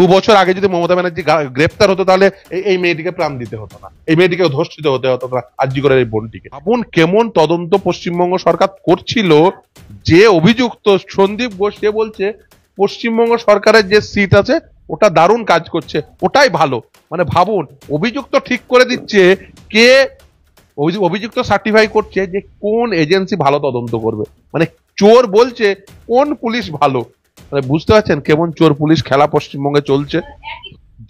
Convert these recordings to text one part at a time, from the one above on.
দু বছর আগে যদি মমতা ব্যানার্জি গ্রেপ্তার হতো তাহলে এই মেয়েটিকে প্রাণ দিতে হতো না এই মেয়েটিকে ধর্ষিত হতে হতো না আর্জি করে এই বোনটিকে ভাবুন কেমন তদন্ত পশ্চিমবঙ্গ সরকার করছিল যে অভিযুক্ত সন্দীপ ঘোষ সে বলছে পশ্চিমবঙ্গ সরকারের যে সিট আছে ওটা দারুণ কাজ করছে ওটাই ভালো মানে ভাবুন অভিযুক্ত ঠিক করে দিচ্ছে কে অভিযুক্ত সার্টিফাই করছে যে কোন এজেন্সি ভালো তদন্ত করবে মানে চোর বলছে কোন পুলিশ ভালো মানে বুঝতে পারছেন কেমন চোর পুলিশ খেলা পশ্চিমবঙ্গে চলছে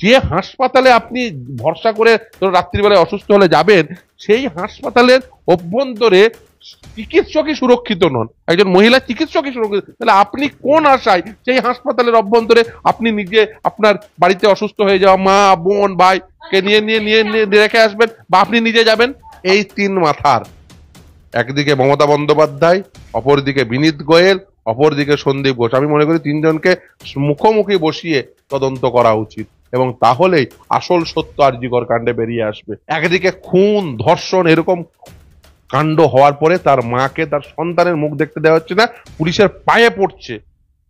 যে হাসপাতালে আপনি ভরসা করে ধরো রাত্রিবেলায় অসুস্থ হলে যাবেন সেই হাসপাতালের অভ্যন্তরে চিকিৎসকই সুরক্ষিত নন একজন মহিলা চিকিৎসকই সুরক্ষিত তাহলে আপনি কোন আশায় সেই হাসপাতালের অভ্যন্তরে আপনি নিজে আপনার বাড়িতে অসুস্থ হয়ে যাওয়া মা বোন ভাই কে নিয়ে নিয়ে নিয়ে নিয়ে রেখে আসবেন বা আপনি নিজে যাবেন এই তিন মাথার একদিকে মমতা বন্দ্যোপাধ্যায় অপরদিকে বিনীত গোয়েল অপরদিকে সন্দীপ ঘোষ আমি মনে করি তিনজনকে মুখোমুখি বসিয়ে তদন্ত করা উচিত এবং তাহলেই আসল সত্য আরজিকর কাণ্ডে বেরিয়ে আসবে একদিকে খুন ধর্ষণ এরকম কাণ্ড হওয়ার পরে তার মাকে তার সন্তানের মুখ দেখতে দেওয়া হচ্ছে না পুলিশের পায়ে পড়ছে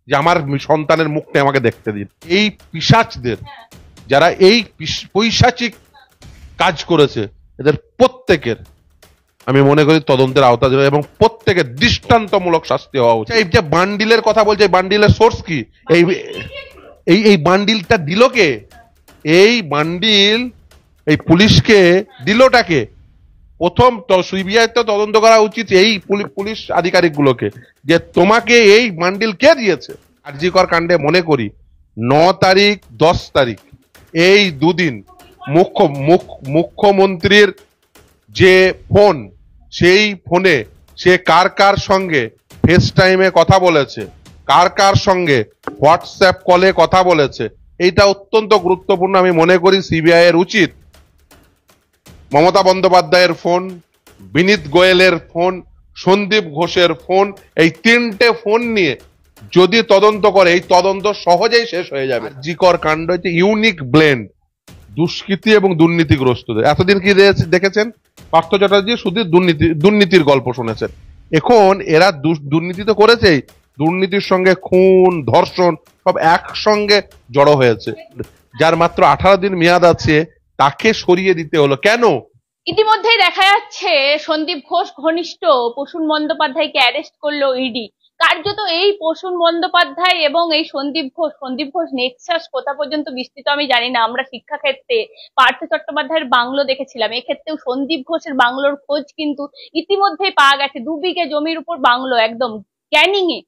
যে আমার সন্তানের মুখটা আমাকে দেখতে দিন এই পিসাচদের যারা এই পৈশাচিক কাজ করেছে এদের প্রত্যেকের আমি মনে করি তদন্তের আওতা দেবে এবং প্রত্যেকের দৃষ্টান্তমূলক শাস্তি হওয়া উচিত এই যে বান্ডিলের কথা বলছে বান্ডিলের সোর্স কি এই এই এই বান্ডিলটা দিল কে এই বান্ডিল এই পুলিশকে দিলটাকে প্রথম সিবিআই তো তদন্ত করা উচিত এই পুলিশ আধিকারিকগুলোকে যে তোমাকে এই বান্ডিল কে দিয়েছে আরজিকর কাণ্ডে মনে করি ন তারিখ দশ তারিখ এই দুদিন মুখ্য মুখ্যমন্ত্রীর যে ফোন সেই ফোনে সে কার কার সঙ্গে ফেস টাইমে কথা বলেছে কার কার সঙ্গে হোয়াটসঅ্যাপ কলে কথা বলেছে এইটা অত্যন্ত গুরুত্বপূর্ণ আমি মনে করি সিবিআই এর উচিত মমতা বন্দ্যোপাধ্যায়ের ফোন বিনীত গোয়েলের ফোন সন্দীপ ঘোষের ফোন এই তিনটে ফোন নিয়ে যদি তদন্ত করে এই তদন্ত সহজেই শেষ হয়ে যাবে জিকর কাণ্ড হচ্ছে ইউনিক ব্লেন্ড দুষ্কৃতি এবং দুর্নীতিগ্রস্তদের এতদিন কি দেখেছেন পার্থ চট্টোপাধ্যায় শুধু দুর্নীতি দুর্নীতির গল্প শুনেছেন এখন এরা দুর্নীতি তো করেছেই দুর্নীতির সঙ্গে খুন ধর্ষণ সব একসঙ্গে জড়ো হয়েছে যার মাত্র আঠারো দিন মেয়াদ আছে তাকে সরিয়ে দিতে হলো কেন ইতিমধ্যেই দেখা যাচ্ছে সন্দীপ ঘোষ ঘনিষ্ঠ প্রসূন বন্দ্যোপাধ্যায়কে অ্যারেস্ট করলো ইডি e কার্যত এই পশুন বন্দ্যোপাধ্যায় এবং এই সন্দীপ ঘোষ সন্দীপ ঘোষ নেশ্বাস কোথা পর্যন্ত বিস্তৃত আমি জানি না আমরা শিক্ষাক্ষেত্রে পার্থ চট্টোপাধ্যায়ের বাংলো দেখেছিলাম এক্ষেত্রেও সন্দীপ ঘোষের বাংলোর খোঁজ কিন্তু ইতিমধ্যে পাওয়া গেছে দু বিঘে জমির উপর বাংলো একদম ক্যানিং এ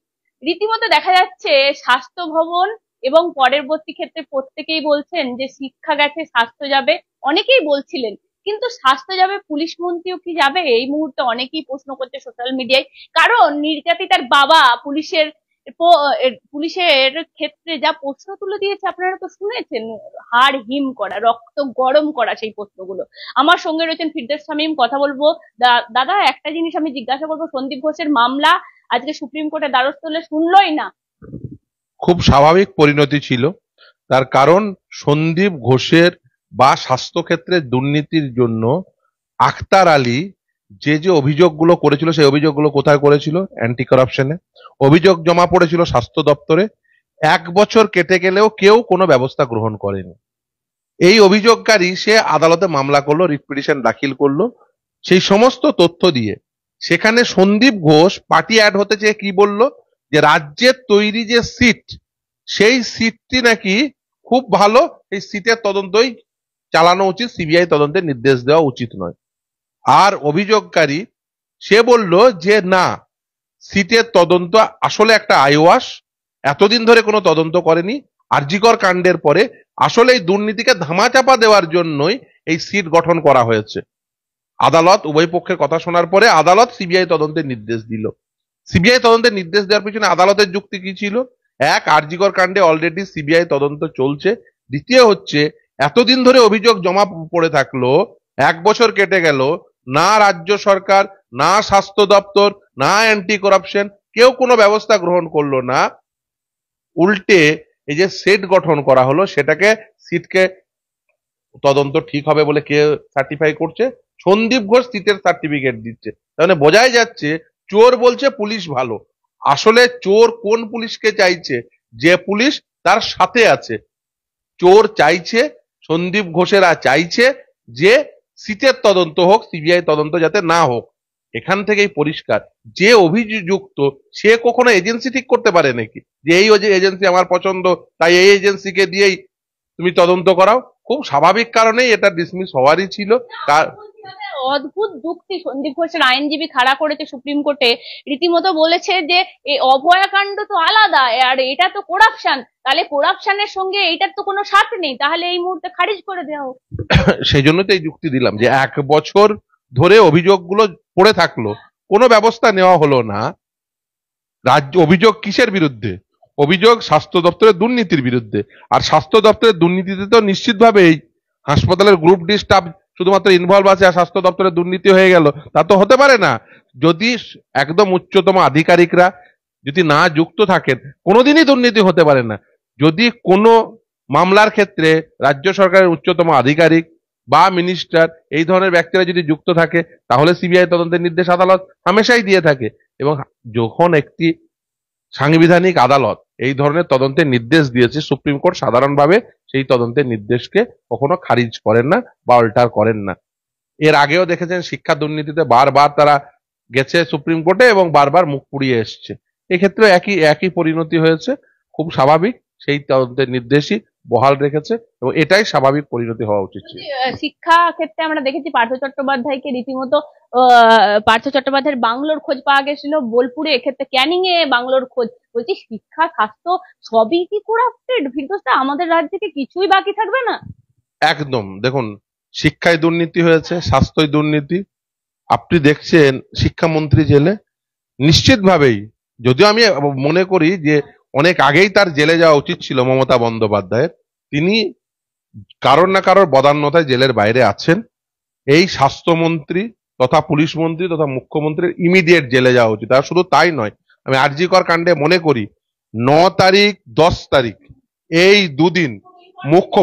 রীতিমতো দেখা যাচ্ছে স্বাস্থ্য ভবন এবং পরবর্তী ক্ষেত্রে প্রত্যেকেই বলছেন যে শিক্ষা গেছে স্বাস্থ্য যাবে অনেকেই বলছিলেন কিন্তু স্বাস্থ্য যাবে পুলিশ মন্ত্রীও কি যাবে এই মুহূর্তে অনেকেই প্রশ্ন করছে সোশ্যাল মিডিয়ায় কারণ নির্যাতিতার বাবা পুলিশের পুলিশের ক্ষেত্রে যা প্রশ্ন তুলে দিয়েছে আপনারা তো শুনেছেন হাড় হিম করা রক্ত গরম করা সেই প্রশ্নগুলো আমার সঙ্গে রয়েছেন ফিরদেশ স্বামী কথা বলবো দাদা একটা জিনিস আমি জিজ্ঞাসা করবো সন্দীপ ঘোষের মামলা আজকে সুপ্রিম কোর্টে দ্বারস্থ হলে শুনলই না খুব স্বাভাবিক পরিণতি ছিল তার কারণ সন্দীপ ঘোষের বা স্বাস্থ্যক্ষেত্রে দুর্নীতির জন্য আখতার আলী যে যে অভিযোগগুলো করেছিল সেই অভিযোগগুলো কোথায় করেছিল অ্যান্টি করাপশনে অভিযোগ জমা পড়েছিল স্বাস্থ্য দপ্তরে এক বছর কেটে গেলেও কেউ কোনো ব্যবস্থা গ্রহণ করেনি এই অভিযোগকারী সে আদালতে মামলা করলো রিপিটিশন দাখিল করলো সেই সমস্ত তথ্য দিয়ে সেখানে সন্দীপ ঘোষ পার্টি অ্যাড হতে চেয়ে কি বলল যে রাজ্যের তৈরি যে সিট সেই সিটটি নাকি খুব ভালো এই সিটের তদন্তই চালানো উচিত সিবিআই তদন্তের নির্দেশ দেওয়া উচিত নয় আর অভিযোগকারী সে বলল যে না সিটের তদন্ত আসলে একটা আয়োয়াস এতদিন ধরে কোনো তদন্ত করেনি আর্জিকর কাণ্ডের পরে আসলে এই দুর্নীতিকে ধামাচাপা দেওয়ার জন্যই এই সিট গঠন করা হয়েছে আদালত উভয় পক্ষের কথা শোনার পরে আদালত সিবিআই তদন্তের নির্দেশ দিল সিবিআই তদন্তের নির্দেশ দেওয়ার পিছনে আদালতের যুক্তি কি ছিল এক আর্জিকর কাণ্ডে অলরেডি সিবিআই তদন্ত চলছে দ্বিতীয় হচ্ছে এতদিন ধরে অভিযোগ জমা পড়ে থাকলো এক বছর কেটে গেল না রাজ্য সরকার না স্বাস্থ্য দপ্তর না অ্যান্টি করাপশন কেউ কোনো ব্যবস্থা গ্রহণ করলো না উল্টে এই যে সেট গঠন করা হলো সেটাকে সিটকে তদন্ত ঠিক হবে বলে কে সার্টিফাই করছে সন্দীপ ঘোষ সিটের সার্টিফিকেট দিচ্ছে তাহলে মানে বোঝাই যাচ্ছে চোর বলছে পুলিশ ভালো আসলে চোর কোন পুলিশকে চাইছে যে পুলিশ তার সাথে আছে চোর চাইছে সন্দীপ ঘোষেরা চাইছে যে সিটের তদন্ত হোক সিবিআই তদন্ত যাতে না হোক এখান থেকেই পরিষ্কার যে অভিযুক্ত সে কখনো এজেন্সি ঠিক করতে পারে নাকি যে এই এজেন্সি আমার পছন্দ তাই এই এজেন্সিকে দিয়েই তুমি তদন্ত করাও খুব স্বাভাবিক কারণেই এটা ডিসমিস হওয়ারই ছিল অদ্ভুত যুক্তি সন্দীপ ঘোষের আইনজীবী খাড়া করেছে সুপ্রিম কোর্টে রীতিমতো বলেছে যে এই অভয়াকাণ্ড তো আলাদা আর এটা তো করাপশন তাহলে করাপশনের সঙ্গে এটার তো কোনো সাথ নেই তাহলে এই মুহূর্তে খারিজ করে দেওয়া হোক সেই জন্য তো এই যুক্তি দিলাম যে এক বছর ধরে অভিযোগগুলো পড়ে থাকলো কোনো ব্যবস্থা নেওয়া হলো না রাজ্য অভিযোগ কিসের বিরুদ্ধে অভিযোগ স্বাস্থ্য দপ্তরের দুর্নীতির বিরুদ্ধে আর স্বাস্থ্য দপ্তরের দুর্নীতিতে তো নিশ্চিতভাবেই হাসপাতালের গ্রুপ ডি স্টাফ শুধুমাত্র ইনভলভ আছে আর স্বাস্থ্য দপ্তরে দুর্নীতি হয়ে গেল তা তো হতে পারে না যদি একদম উচ্চতম আধিকারিকরা যদি না যুক্ত থাকেন কোনোদিনই দুর্নীতি হতে পারে না যদি কোনো মামলার ক্ষেত্রে রাজ্য সরকারের উচ্চতম আধিকারিক বা মিনিস্টার এই ধরনের ব্যক্তিরা যদি যুক্ত থাকে তাহলে সিবিআই তদন্তের নির্দেশ আদালত হামেশাই দিয়ে থাকে এবং যখন একটি সাংবিধানিক আদালত এই ধরনের তদন্তের নির্দেশ দিয়েছে সুপ্রিম কোর্ট সাধারণভাবে সেই তদন্তের নির্দেশকে কখনো খারিজ করেন না বা অল্টার করেন না এর আগেও দেখেছেন শিক্ষা দুর্নীতিতে বারবার তারা গেছে সুপ্রিম কোর্টে এবং বারবার মুখ পুড়িয়ে এসছে এক্ষেত্রে একই একই পরিণতি হয়েছে খুব স্বাভাবিক সেই তদন্তের নির্দেশই বহাল রেখেছে এবং এটাই স্বাভাবিক পরিণতি হওয়া উচিত শিক্ষা ক্ষেত্রে আমরা দেখেছি পার্থ চট্টোপাধ্যায়কে রীতিমতো পার্থ চট্টোপাধ্যায়ের বাংলোর খোঁজ পাওয়া গেছিল বোলপুরে এক্ষেত্রে ক্যানিং এ বাংলোর খোঁজ বলছি শিক্ষা স্বাস্থ্য সবই কি করাপ্টেড আমাদের রাজ্যে থেকে কিছুই বাকি থাকবে না একদম দেখুন শিক্ষায় দুর্নীতি হয়েছে স্বাস্থ্যই দুর্নীতি আপনি দেখছেন শিক্ষামন্ত্রী জেলে নিশ্চিতভাবেই যদিও আমি মনে করি যে অনেক আগেই তার জেলে যাওয়া উচিত ছিল মমতা বন্দ্যোপাধ্যায়ের তিনি কারোর না কারোর বদান্যতায় জেলের বাইরে আছেন এই স্বাস্থ্যমন্ত্রী তথা পুলিশ মন্ত্রী তথা মুখ্যমন্ত্রীর ইমিডিয়েট জেলে যাওয়া উচিত আর শুধু তাই নয় আমি আরজিকর কাণ্ডে মনে করি ন তারিখ দশ তারিখ এই দুদিন মুখ্য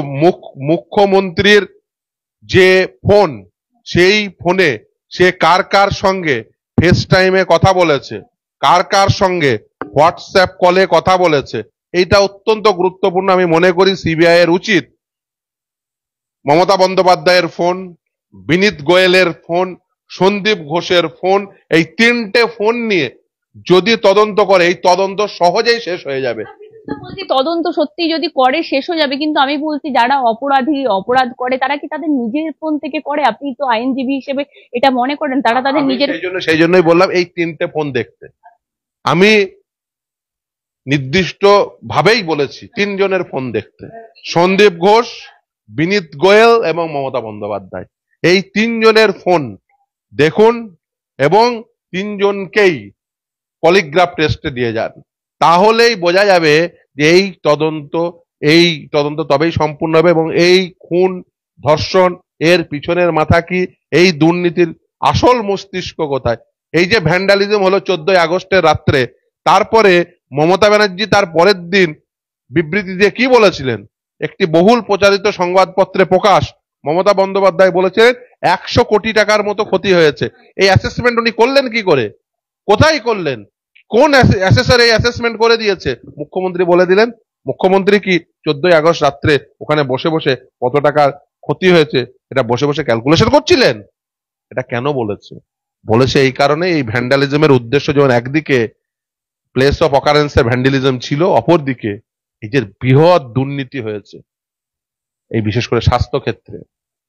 মুখ্যমন্ত্রীর যে ফোন সেই ফোনে সে কার কার সঙ্গে ফেস টাইমে কথা বলেছে কার কার সঙ্গে হোয়াটসঅ্যাপ কলে কথা বলেছে এইটা অত্যন্ত গুরুত্বপূর্ণ আমি মনে করি সিবিআই এর উচিত মমতা বন্দ্যোপাধ্যায়ের ফোন বিনীত গোয়েলের ফোন সন্দীপ ঘোষের ফোন এই তিনটে ফোন নিয়ে যদি তদন্ত করে এই তদন্ত সহজেই শেষ হয়ে যাবে বলছি তদন্ত সত্যি যদি করে শেষ হয়ে যাবে কিন্তু আমি বলছি যারা অপরাধী অপরাধ করে তারা কি তাদের নিজের ফোন থেকে করে আপনি তো আইনজীবী হিসেবে এটা মনে করেন তারা তাদের নিজের জন্য সেই জন্যই বললাম এই তিনটে ফোন দেখতে আমি নির্দিষ্ট ভাবেই বলেছি তিনজনের ফোন দেখতে সন্দীপ ঘোষ বিনীত গোয়েল এবং মমতা বন্দ্যোপাধ্যায় এই তিনজনের ফোন দেখুন এবং তিনজনকেই পলিগ্রাফ টেস্টে দিয়ে যান তাহলেই বোঝা যাবে যে এই তদন্ত এই তদন্ত তবেই সম্পূর্ণ হবে এবং এই খুন ধর্ষণ এর পিছনের মাথা কি এই দুর্নীতির আসল মস্তিষ্ক কোথায় এই যে ভ্যান্ডালিজম হলো চোদ্দই আগস্টের রাত্রে তারপরে মমতা ব্যানার্জি তার পরের দিন বিবৃতি দিয়ে কি বলেছিলেন একটি বহুল প্রচারিত সংবাদপত্রে প্রকাশ মমতা বন্দ্যোপাধ্যায় বলেছেন একশো কোটি টাকার মতো ক্ষতি হয়েছে এই অ্যাসেসমেন্ট উনি করলেন কি করে কোথায় করলেন কোন অ্যাসেসর এই অ্যাসেসমেন্ট করে দিয়েছে মুখ্যমন্ত্রী বলে দিলেন মুখ্যমন্ত্রী কি চোদ্দই আগস্ট রাত্রে ওখানে বসে বসে কত টাকার ক্ষতি হয়েছে এটা বসে বসে ক্যালকুলেশন করছিলেন এটা কেন বলেছে বলেছে এই কারণে এই ভ্যান্ডালিজমের উদ্দেশ্য যেমন একদিকে প্লেস অফ অকারেন্সে ভ্যান্ডালিজম ছিল অপরদিকে এই যে বৃহৎ দুর্নীতি হয়েছে এই বিশেষ করে স্বাস্থ্য ক্ষেত্রে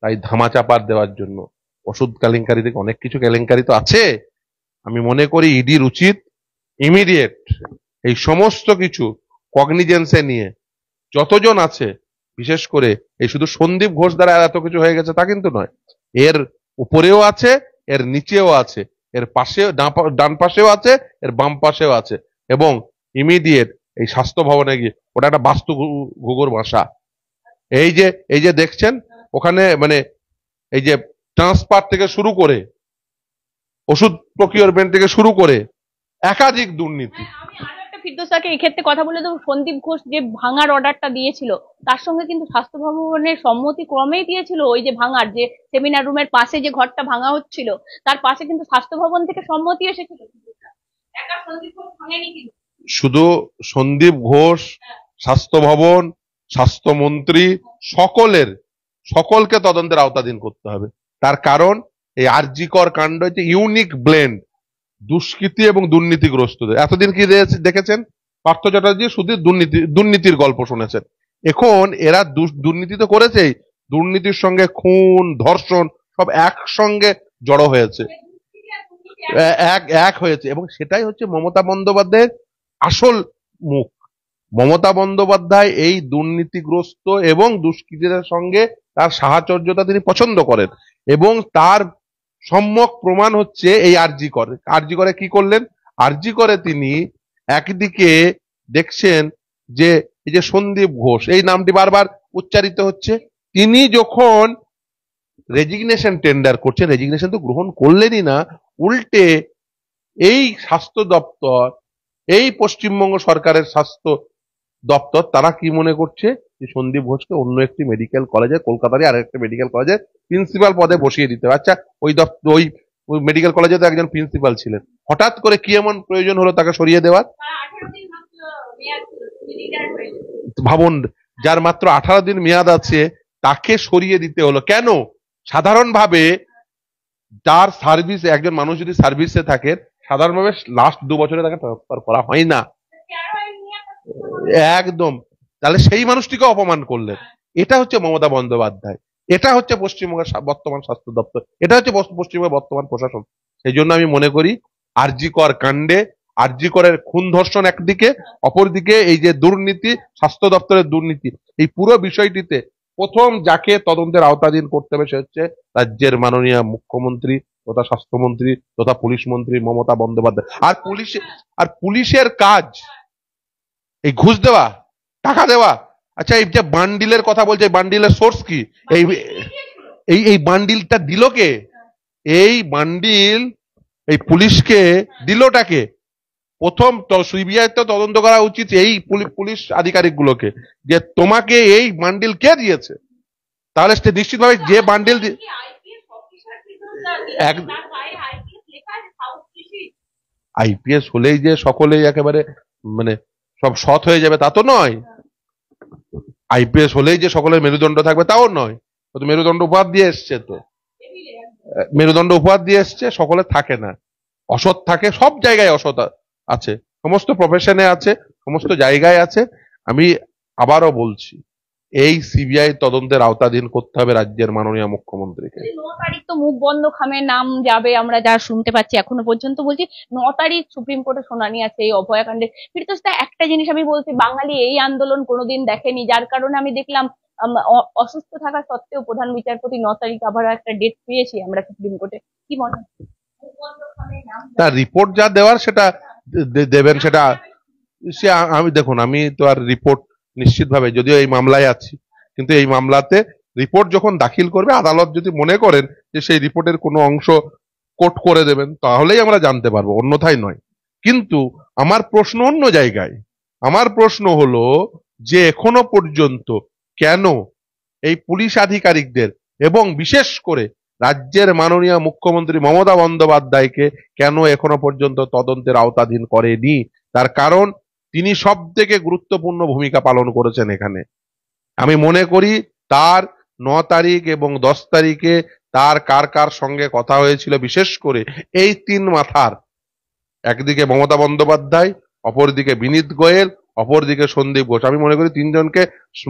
তাই ধামাচাপার দেওয়ার জন্য ওষুধ কেলেঙ্কারি থেকে অনেক কিছু কেলেঙ্কারি তো আছে আমি মনে করি ইডির e উচিত ইমিডিয়েট এই সমস্ত কিছু কগনিজেন্সে নিয়ে যতজন আছে বিশেষ করে এই শুধু সন্দীপ ঘোষ দ্বারা এত কিছু হয়ে গেছে তা কিন্তু নয় এর উপরেও আছে এর নিচেও আছে এর পাশে ডান পাশেও আছে এর বাম পাশেও আছে এবং ইমিডিয়েট এই স্বাস্থ্য ভবনে গিয়ে ওটা একটা বাস্তু ঘুঘুর বাসা এই যে এই যে দেখছেন ওখানে মানে এই যে ট্রান্সফার থেকে শুরু করে ওষুধ প্রকিউরমেন্ট থেকে শুরু করে একাধিক দুর্নীতি হ্যাঁ, এক্ষেত্রে কথা বলে সন্দীপ ঘোষ যে ভাঙার অর্ডারটা দিয়েছিল তার সঙ্গে কিন্তু স্বাস্থ্য ভবনের সম্মতি ক্রমেই দিয়েছিল ওই যে ভাঙার যে সেমিনার রুমের যে ঘরটা ভাঙা হচ্ছিল তার পাশে কিন্তু স্বাস্থ্য ভবন থেকে সম্মতি এসেছিল শুধু সন্দীপ ঘোষ স্বাস্থ্য ভবন স্বাস্থ্যমন্ত্রী সকলের সকলকে তদন্তের আওতাধীন করতে হবে তার কারণ এই আরজিকর কাণ্ড হচ্ছে ইউনিক ব্লেন্ড দুষ্কৃতি এবং দুর্নীতিগ্রস্তদের এতদিন কি দেখেছেন পার্থ চট্টোপাধ্যায় শুধু দুর্নীতি দুর্নীতির গল্প শুনেছেন এখন এরা দুর্নীতি তো করেছেই দুর্নীতির সঙ্গে খুন ধর্ষণ সব একসঙ্গে জড়ো হয়েছে এক এক হয়েছে এবং সেটাই হচ্ছে মমতা বন্দ্যোপাধ্যায়ের আসল মুখ মমতা বন্দ্যোপাধ্যায় এই দুর্নীতিগ্রস্ত এবং দুষ্কৃতীদের সঙ্গে তার সাহাচর্যতা তিনি পছন্দ করেন এবং তার সম্যক প্রমাণ হচ্ছে এই আরজি করে আরজি করে কি করলেন আরজি করে তিনি একদিকে দেখছেন যে এই যে সন্দীপ ঘোষ এই নামটি বারবার উচ্চারিত হচ্ছে তিনি যখন রেজিগনেশন টেন্ডার করছে রেজিগনেশন তো গ্রহণ করলেনই না উল্টে এই স্বাস্থ্য দপ্তর এই পশ্চিমবঙ্গ সরকারের স্বাস্থ্য দপ্তর তারা কি মনে করছে যে সন্দীপ ঘোষকে অন্য একটি মেডিকেল কলেজে কলকাতারই আর একটা মেডিকেল কলেজে প্রিন্সিপাল পদে বসিয়ে দিতে হবে আচ্ছা ওই দপ্তর ওই ওই মেডিকেল কলেজে তো একজন প্রিন্সিপাল ছিলেন হঠাৎ করে কি এমন প্রয়োজন হলো তাকে সরিয়ে দেওয়ার ভাবুন যার মাত্র আঠারো দিন মেয়াদ আছে তাকে সরিয়ে দিতে হলো কেন সাধারণভাবে যার সার্ভিস একজন মানুষ যদি সার্ভিসে থাকে সাধারণভাবে লাস্ট দু বছরে তাকে করা হয় না একদম তাহলে সেই মানুষটিকে অপমান করলেন এটা হচ্ছে মমতা বন্দ্যোপাধ্যায় এটা হচ্ছে পশ্চিমবঙ্গের বর্তমান স্বাস্থ্য দপ্তর এটা হচ্ছে পশ্চিমবঙ্গের বর্তমান প্রশাসন সেই জন্য আমি মনে করি আরজি কর কাণ্ডে আরজি করের খুন ধর্ষণ একদিকে অপরদিকে এই যে দুর্নীতি স্বাস্থ্য দপ্তরের দুর্নীতি এই পুরো বিষয়টিতে প্রথম যাকে তদন্তের আওতাধীন করতে হবে সে হচ্ছে রাজ্যের মাননীয় মুখ্যমন্ত্রী তথা স্বাস্থ্যমন্ত্রী তথা পুলিশ মন্ত্রী মমতা বন্দ্যোপাধ্যায় আর পুলিশ আর পুলিশের কাজ এই ঘুষ দেওয়া টাকা দেওয়া আচ্ছা এই যে বান্ডিলের কথা বলছে বান্ডিলের সোর্স কি এই এই এই বান্ডিলটা দিল কে এই বান্ডিল এই পুলিশকে দিলটাকে প্রথম সিবিআই তো তদন্ত করা উচিত এই পুলিশ আধিকারিকগুলোকে যে তোমাকে এই বান্ডিল কে দিয়েছে তাহলে সে নিশ্চিতভাবে যে বান্ডিল আইপিএস হলেই যে সকলেই একেবারে মানে সব সৎ হয়ে যাবে তা তো নয় আইপিএস হলেই যে সকলের মেরুদণ্ড থাকবে তাও নয় তো মেরুদণ্ড উপহার দিয়ে এসছে তো মেরুদণ্ড উপহার দিয়ে এসছে সকলে থাকে না অসৎ থাকে সব জায়গায় অসৎ আছে সমস্ত প্রফেশনে আছে সমস্ত জায়গায় আছে আমি আবারও বলছি এই সিবিআই তদন্তের আওতাধীন করতে হবে রাজ্যের মাননীয় মুখ্যমন্ত্রীকে ন তারিখ তো মুখ বন্ধ খামের নাম যাবে আমরা যা শুনতে পাচ্ছি এখনো পর্যন্ত বলছি ন তারিখ সুপ্রিম কোর্টে শুনানি আছে এই অভয়াকাণ্ডে ফিরতোষ একটা জিনিস আমি বলছি বাঙালি এই আন্দোলন কোনোদিন দেখেনি যার কারণে আমি দেখলাম অসুস্থ থাকা সত্ত্বেও প্রধান বিচারপতি ন তারিখ আবার একটা ডেট পেয়েছি আমরা সুপ্রিম কোর্টে কি মনে হয় তার রিপোর্ট যা দেওয়ার সেটা দেবেন সেটা সে আমি দেখুন আমি তো আর রিপোর্ট নিশ্চিতভাবে যদিও এই মামলায় আছি কিন্তু এই মামলাতে রিপোর্ট যখন দাখিল করবে আদালত যদি মনে করেন যে সেই রিপোর্টের কোনো অংশ কোট করে দেবেন তাহলেই আমরা জানতে পারবো অন্যথায় নয় কিন্তু আমার প্রশ্ন অন্য জায়গায় আমার প্রশ্ন হলো যে এখনো পর্যন্ত কেন এই পুলিশ আধিকারিকদের এবং বিশেষ করে রাজ্যের মাননীয় মুখ্যমন্ত্রী মমতা বন্দ্যোপাধ্যায়কে কেন এখনো পর্যন্ত তদন্তের আওতাধীন করেনি তার কারণ তিনি সব থেকে গুরুত্বপূর্ণ ভূমিকা পালন করেছেন এখানে আমি মনে করি তার ন তারিখ এবং দশ তারিখে তার কার কার সঙ্গে কথা হয়েছিল বিশেষ করে এই তিন মাথার একদিকে মমতা বন্দ্যোপাধ্যায় অপরদিকে বিনীত গোয়েল অপরদিকে সন্দীপ ঘোষ আমি মনে করি তিনজনকে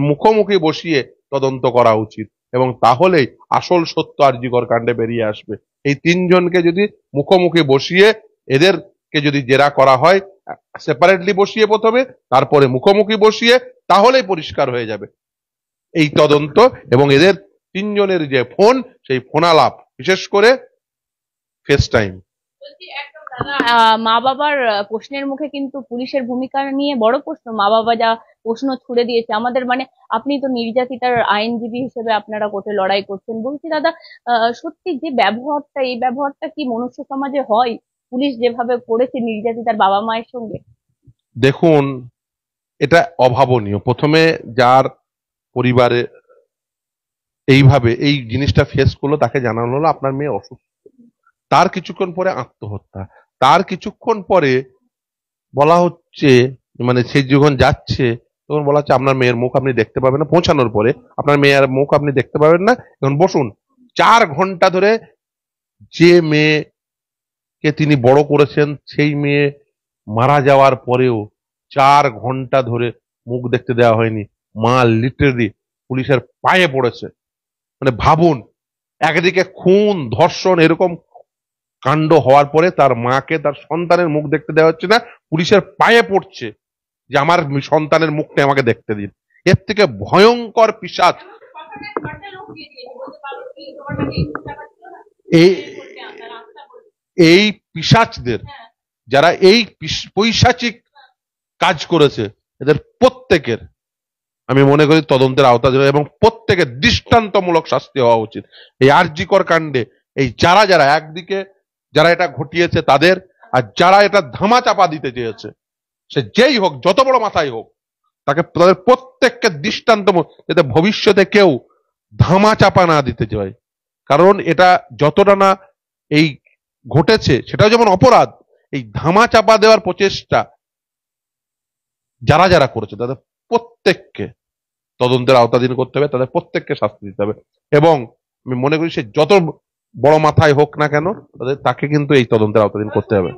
মুখোমুখি বসিয়ে তদন্ত করা উচিত এবং তাহলেই আসল সত্য আর জিগর কাণ্ডে বেরিয়ে আসবে এই তিনজনকে যদি মুখোমুখি বসিয়ে এদেরকে যদি জেরা করা হয় সেপারেটলি বসিয়ে প্রথমে তারপরে মুখোমুখি বসিয়ে তাহলেই পরিষ্কার হয়ে যাবে এই তদন্ত এবং এদের তিনজনের যে ফোন সেই ফোনালাপ বিশেষ করে ফেস টাইম মা বাবার প্রশ্নের মুখে কিন্তু পুলিশের ভূমিকা নিয়ে বড় প্রশ্ন মা বাবা যা প্রশ্ন ছুড়ে দিয়েছে আমাদের মানে আপনি তো নির্যাতিতার আইনজীবী হিসেবে আপনারা কোর্টে লড়াই করছেন বলছি দাদা সত্যি যে ব্যবহারটা এই ব্যবহারটা কি মনুষ্য সমাজে হয় পুলিশ যেভাবে করেছে নির্যাতিতার বাবা মায়ের সঙ্গে দেখুন এটা অভাবনীয় প্রথমে যার পরিবারে এইভাবে এই জিনিসটা ফেস করলো তাকে জানানো হলো আপনার মেয়ে অসুস্থ তার কিছুক্ষণ পরে আত্মহত্যা তার কিছুক্ষণ পরে বলা হচ্ছে মানে সে যখন যাচ্ছে তখন বলা হচ্ছে আপনার মেয়ের মুখ আপনি দেখতে পাবেন না পৌঁছানোর পরে আপনার মেয়ের মুখ আপনি দেখতে পাবেন না এখন বসুন চার ঘন্টা ধরে যে মেয়েকে তিনি বড় করেছেন সেই মেয়ে মারা যাওয়ার পরেও চার ঘন্টা ধরে মুখ দেখতে দেওয়া হয়নি মা লিটারেলি পুলিশের পায়ে পড়েছে মানে ভাবুন একদিকে খুন ধর্ষণ এরকম কাণ্ড হওয়ার পরে তার মাকে তার সন্তানের মুখ দেখতে দেওয়া হচ্ছে না পুলিশের পায়ে পড়ছে যে আমার সন্তানের মুখটা আমাকে দেখতে দিন এর থেকে ভয়ঙ্কর পিসাদ এই পিসাচদের যারা এই পৈশাচিক কাজ করেছে এদের প্রত্যেকের আমি মনে করি তদন্তের আওতা দেবে এবং প্রত্যেকের দৃষ্টান্তমূলক শাস্তি হওয়া উচিত এই আর্জিকর কাণ্ডে এই যারা যারা একদিকে যারা এটা ঘটিয়েছে তাদের আর যারা এটা ধামা চাপা দিতে চেয়েছে সে যেই হোক যত বড় মাথায় হোক তাকে তাদের প্রত্যেককে দৃষ্টান্ত যাতে ভবিষ্যতে কেউ ধামা চাপা না দিতে যায় কারণ এটা যতটা না এই ঘটেছে সেটাও যেমন অপরাধ এই ধামা চাপা দেওয়ার প্রচেষ্টা যারা যারা করেছে তাদের প্রত্যেককে তদন্তের আওতাধীন করতে হবে তাদের প্রত্যেককে শাস্তি দিতে হবে এবং আমি মনে করি সে যত বড় মাথায় হোক না কেন তাদের তাকে কিন্তু এই তদন্তের আওতাধীন করতে হবে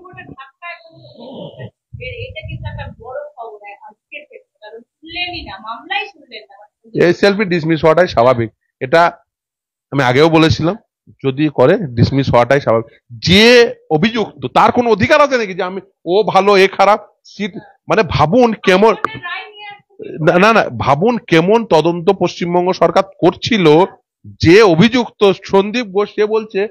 এটা কিন্তু একটা ডিসমিস হওয়াটাই স্বাভাবিক এটা আমি আগেও বলেছিলাম যদি করে ডিসমিস হওয়াটাই স্বাভাবিক যে অভিযুক্ত তার কোনো অধিকার আছে নাকি যে আমি ও ভালো এ খারাপ সিট মানে ভাবুন কেমন মানে না না ভাবুন কেমন তদন্ত পশ্চিমবঙ্গ সরকার করছিল যে অভিযুক্ত সন্দীপ ঘোষ সে বলছে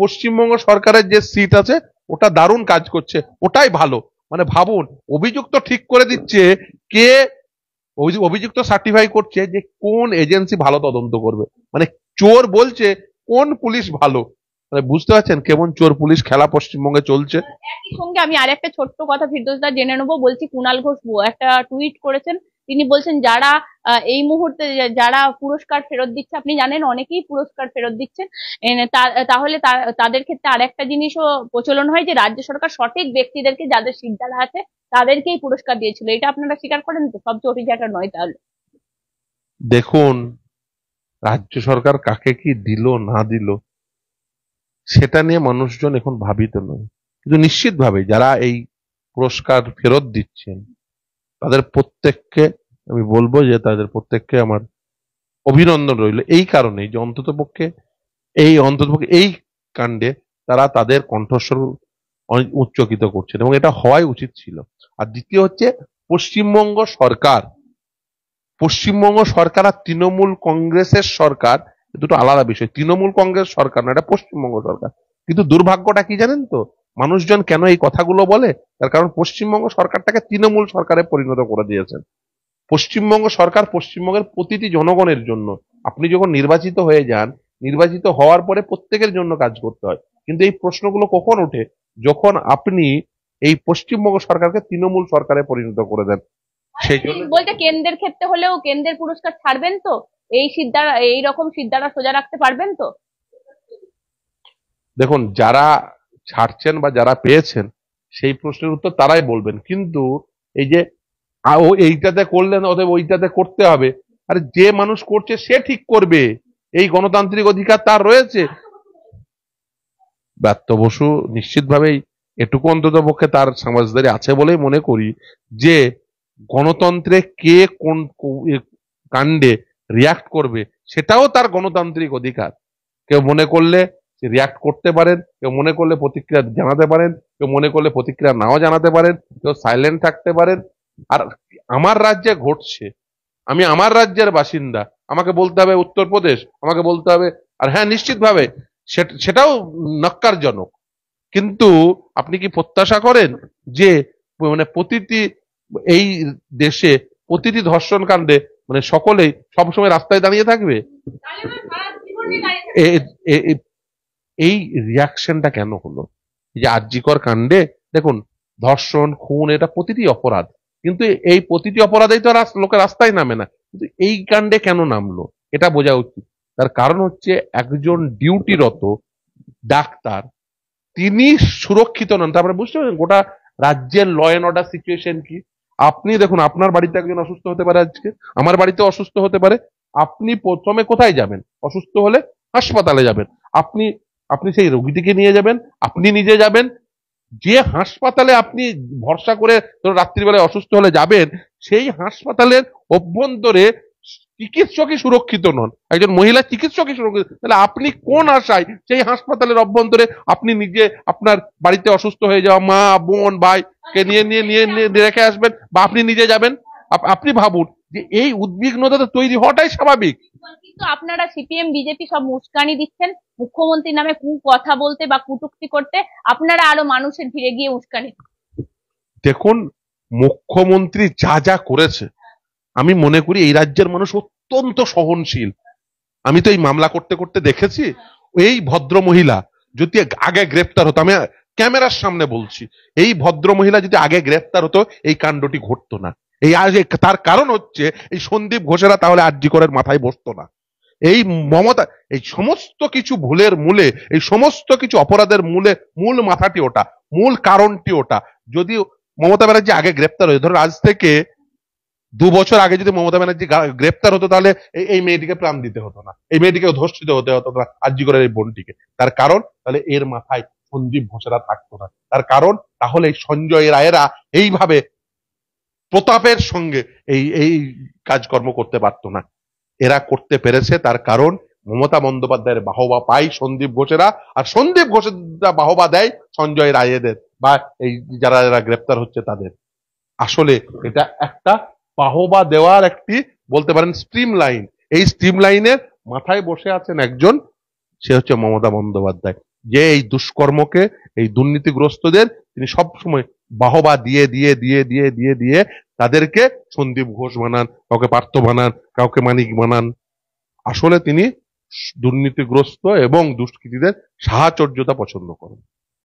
পশ্চিমবঙ্গ সরকারের যে সিট আছে ওটা দারুণ কাজ করছে ওটাই ভালো মানে ভাবুন অভিযুক্ত ঠিক করে দিচ্ছে কে অভিযুক্ত সার্টিফাই করছে যে কোন এজেন্সি ভালো তদন্ত করবে মানে চোর বলছে কোন পুলিশ ভালো মানে বুঝতে পারছেন কেমন চোর পুলিশ খেলা পশ্চিমবঙ্গে চলছে একই সঙ্গে আমি আর একটা ছোট্ট কথা ফিরদোসদা জেনে নেবো বলছি কুনাল ঘোষ একটা টুইট করেছেন তিনি বলছেন যারা এই মুহূর্তে যারা পুরস্কার ফেরত দিচ্ছে আপনি জানেন অনেকেই পুরস্কার ফেরত দিচ্ছেন তাহলে তাদের ক্ষেত্রে আর একটা জিনিসও প্রচলন হয় যে রাজ্য সরকার সঠিক ব্যক্তিদেরকে যাদের শিরদারা আছে তাদেরকেই পুরস্কার দিয়েছিল এটা আপনারা স্বীকার করেন তো সব জটিজাটা নয় তাহলে দেখুন রাজ্য সরকার কাকে কি দিল না দিল সেটা নিয়ে মানুষজন এখন ভাবিত নয় কিন্তু নিশ্চিতভাবে যারা এই পুরস্কার ফেরত দিচ্ছেন তাদের প্রত্যেককে আমি বলবো যে তাদের প্রত্যেককে আমার অভিনন্দন রইল এই কারণে যে অন্তত পক্ষে এই অন্তত পক্ষে এই কাণ্ডে তারা তাদের কণ্ঠস্বর উচ্চকিত করছেন এবং এটা হওয়াই উচিত ছিল আর দ্বিতীয় হচ্ছে পশ্চিমবঙ্গ সরকার পশ্চিমবঙ্গ সরকার আর তৃণমূল কংগ্রেসের সরকার দুটো আলাদা বিষয় তৃণমূল কংগ্রেস সরকার না এটা পশ্চিমবঙ্গ সরকার কিন্তু দুর্ভাগ্যটা কি জানেন তো মানুষজন কেন এই কথাগুলো বলে তার কারণ পশ্চিমবঙ্গ সরকারটাকে তৃণমূল সরকারে পরিণত করে দিয়েছেন পশ্চিমবঙ্গ সরকার পশ্চিমবঙ্গের প্রতিটি জনগণের জন্য আপনি যখন নির্বাচিত হয়ে যান নির্বাচিত হওয়ার পরে প্রত্যেকের জন্য কাজ করতে হয় কিন্তু এই প্রশ্নগুলো কখন ওঠে যখন আপনি এই পশ্চিমবঙ্গ সরকারকে তৃণমূল সরকারে পরিণত করে দেন সেই জন্য বলতে কেন্দ্রের ক্ষেত্রে হলেও কেন্দ্রের পুরস্কার ছাড়বেন তো এই সিদ্ধারা এই রকম সিদ্ধারা সোজা রাখতে পারবেন তো দেখুন যারা ছাড়ছেন বা যারা পেয়েছেন সেই প্রশ্নের উত্তর তারাই বলবেন কিন্তু এই যে ও এইটাতে করলেন অতএব ওইটাতে করতে হবে আর যে মানুষ করছে সে ঠিক করবে এই গণতান্ত্রিক অধিকার তার রয়েছে ব্যর্থ বসু নিশ্চিতভাবেই এটুকু অন্তত পক্ষে তার সমাজদারি আছে বলেই মনে করি যে গণতন্ত্রে কে কোন কাণ্ডে রিয়াক্ট করবে সেটাও তার গণতান্ত্রিক অধিকার কেউ মনে করলে রিয়াক্ট করতে পারেন কেউ মনে করলে প্রতিক্রিয়া জানাতে পারেন কেউ মনে করলে প্রতিক্রিয়া নাও জানাতে পারেন কেউ সাইলেন্ট থাকতে পারেন আর আমার রাজ্যে ঘটছে আমি আমার রাজ্যের বাসিন্দা আমাকে বলতে হবে উত্তরপ্রদেশ আমাকে বলতে হবে আর হ্যাঁ নিশ্চিতভাবে সেটাও নক্কারজনক কিন্তু আপনি কি প্রত্যাশা করেন যে মানে প্রতিটি এই দেশে প্রতিটি ধর্ষণ কাণ্ডে মানে সকলেই সবসময় রাস্তায় দাঁড়িয়ে থাকবে এই রিয়াকশনটা কেন হলো যে আর্যিকর কাণ্ডে দেখুন ধর্ষণ খুন এটা প্রতিটি অপরাধ কিন্তু এই প্রতিটি অপরাধেই তো লোকে রাস্তায় নামে না কিন্তু এই কাণ্ডে কেন নামলো এটা বোঝা উচিত তার কারণ হচ্ছে একজন ডিউটিরত ডাক্তার তিনি সুরক্ষিত নন তারপরে বুঝতে পারছেন গোটা রাজ্যের ল অ্যান্ড অর্ডার সিচুয়েশন কি আপনি দেখুন আপনার বাড়িতে একজন অসুস্থ হতে পারে আজকে আমার বাড়িতে অসুস্থ হতে পারে আপনি প্রথমে কোথায় যাবেন অসুস্থ হলে হাসপাতালে যাবেন আপনি আপনি সেই রোগীটিকে নিয়ে যাবেন আপনি নিজে যাবেন যে হাসপাতালে আপনি ভরসা করে রাত্রিবেলায় অসুস্থ হলে যাবেন সেই হাসপাতালের অভ্যন্তরে চিকিৎসকই সুরক্ষিত নন একজন মহিলা চিকিৎসকই সুরক্ষিত তাহলে আপনি কোন আশায় সেই হাসপাতালের অভ্যন্তরে আপনি নিজে আপনার বাড়িতে অসুস্থ হয়ে যাওয়া মা বোন ভাই কে নিয়ে নিয়ে নিয়ে রেখে আসবেন বা আপনি নিজে যাবেন আপনি ভাবুন যে এই উদ্বিগ্নতা তো তৈরি হওয়াটাই স্বাভাবিক কিন্তু আপনারা সিপিএম বিজেপি সব মুস্কানি দিচ্ছেন মুখ্যমন্ত্রী নামে কু কথা বলতে বা কুটুক্তি করতে আপনারা আরো মানুষের ভিড়ে গিয়ে উস্কানি দেখুন মুখ্যমন্ত্রী যা যা করেছে আমি মনে করি এই রাজ্যের মানুষ অত্যন্ত সহনশীল আমি তো এই মামলা করতে করতে দেখেছি এই ভদ্র মহিলা যদি আগে গ্রেফতার হতো আমি ক্যামেরার সামনে বলছি এই ভদ্র মহিলা যদি আগে গ্রেফতার হতো এই কাণ্ডটি ঘটতো না এই তার কারণ হচ্ছে এই সন্দীপ ঘোষেরা তাহলে আরজি করের মাথায় বসতো না এই মমতা এই সমস্ত কিছু ভুলের মূলে এই সমস্ত কিছু অপরাধের মূলে মূল মাথাটি ওটা মূল কারণটি ওটা যদি মমতা ব্যানার্জি আগে গ্রেপ্তার হয়ে ধরো আজ থেকে দু বছর আগে যদি মমতা ব্যানার্জি গ্রেপ্তার হতো তাহলে এই মেয়েটিকে প্রাণ দিতে হতো না এই মেয়েটিকে ধর্ষিত হতে হতো না আরজি করে এই বোনটিকে তার কারণ তাহলে এর মাথায় সন্দীপ ঘোষেরা থাকতো না তার কারণ তাহলে এই সঞ্জয় রায়েরা এইভাবে প্রতাপের সঙ্গে এই এই কাজকর্ম করতে পারত না এরা করতে পেরেছে তার কারণ মমতা বন্দ্যোপাধ্যায়ের বাহবা পাই সন্দীপ ঘোষেরা আর সন্দীপ ঘোষেরা বাহবা দেয় সঞ্জয় রায়েদের বা এই যারা যারা গ্রেপ্তার হচ্ছে তাদের আসলে এটা একটা বাহবা দেওয়ার একটি বলতে পারেন স্ট্রিম লাইন এই স্ট্রিম লাইনের মাথায় বসে আছেন একজন সে হচ্ছে মমতা বন্দ্যোপাধ্যায় যে এই দুষ্কর্মকে এই দুর্নীতিগ্রস্তদের তিনি সবসময় বাহবা দিয়ে দিয়ে দিয়ে দিয়ে দিয়ে দিয়ে তাদেরকে সন্দীপ ঘোষ বানান কাউকে পার্থ বানান কাউকে মানিক বানান আসলে তিনি দুর্নীতিগ্রস্ত এবং দুষ্কৃতীদের সাহাচর্যতা পছন্দ করেন